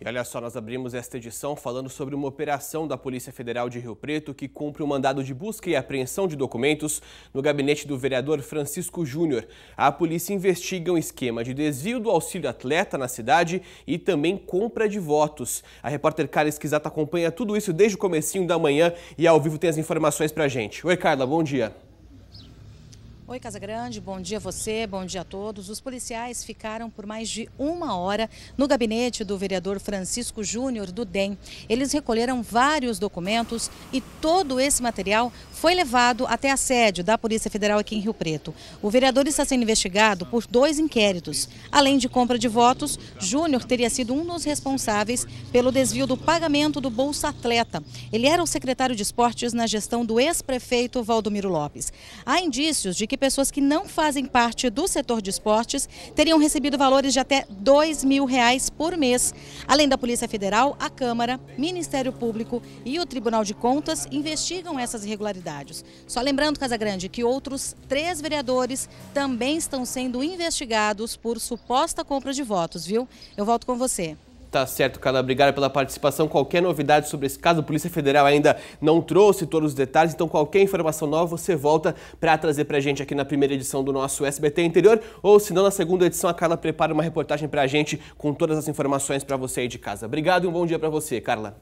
E olha só, nós abrimos esta edição falando sobre uma operação da Polícia Federal de Rio Preto que cumpre um mandado de busca e apreensão de documentos no gabinete do vereador Francisco Júnior. A polícia investiga um esquema de desvio do auxílio atleta na cidade e também compra de votos. A repórter Carla Esquisata acompanha tudo isso desde o comecinho da manhã e ao vivo tem as informações pra gente. Oi Carla, bom dia. Oi, Casa Grande, bom dia a você, bom dia a todos. Os policiais ficaram por mais de uma hora no gabinete do vereador Francisco Júnior do DEM. Eles recolheram vários documentos e todo esse material foi levado até a sede da Polícia Federal aqui em Rio Preto. O vereador está sendo investigado por dois inquéritos. Além de compra de votos, Júnior teria sido um dos responsáveis pelo desvio do pagamento do Bolsa Atleta. Ele era o secretário de esportes na gestão do ex-prefeito Valdomiro Lopes. Há indícios de que que pessoas que não fazem parte do setor de esportes teriam recebido valores de até R$ 2 mil reais por mês. Além da Polícia Federal, a Câmara, Ministério Público e o Tribunal de Contas investigam essas irregularidades. Só lembrando, Casagrande, que outros três vereadores também estão sendo investigados por suposta compra de votos, viu? Eu volto com você. Tá certo, Carla. Obrigado pela participação. Qualquer novidade sobre esse caso, a Polícia Federal ainda não trouxe todos os detalhes, então qualquer informação nova você volta para trazer para a gente aqui na primeira edição do nosso SBT Interior, ou se não, na segunda edição a Carla prepara uma reportagem para a gente com todas as informações para você aí de casa. Obrigado e um bom dia para você, Carla.